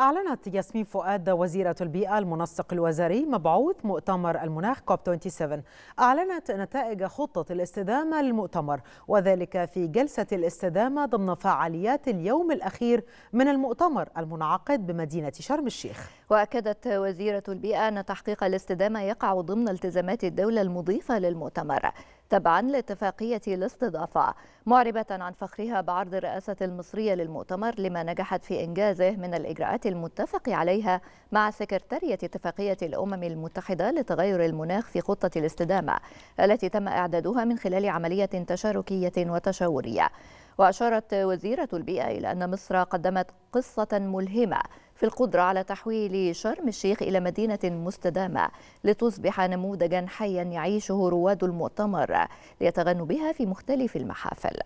أعلنت ياسمين فؤاد وزيرة البيئة المنسق الوزاري مبعوث مؤتمر المناخ كوب 27 أعلنت نتائج خطة الاستدامة للمؤتمر وذلك في جلسة الاستدامة ضمن فعاليات اليوم الأخير من المؤتمر المنعقد بمدينة شرم الشيخ وأكدت وزيرة البيئة أن تحقيق الاستدامة يقع ضمن التزامات الدولة المضيفة للمؤتمر تبعا لاتفاقية الاستضافة معربة عن فخرها بعرض الرئاسة المصرية للمؤتمر لما نجحت في إنجازه من الإجراءات المتفق عليها مع سكرتارية اتفاقية الأمم المتحدة لتغير المناخ في خطة الاستدامة التي تم إعدادها من خلال عملية تشاركية وتشاورية وأشارت وزيرة البيئة إلى أن مصر قدمت قصة ملهمة في القدرة على تحويل شرم الشيخ إلى مدينة مستدامة لتصبح نموذجا حيا يعيشه رواد المؤتمر ليتغنوا بها في مختلف المحافل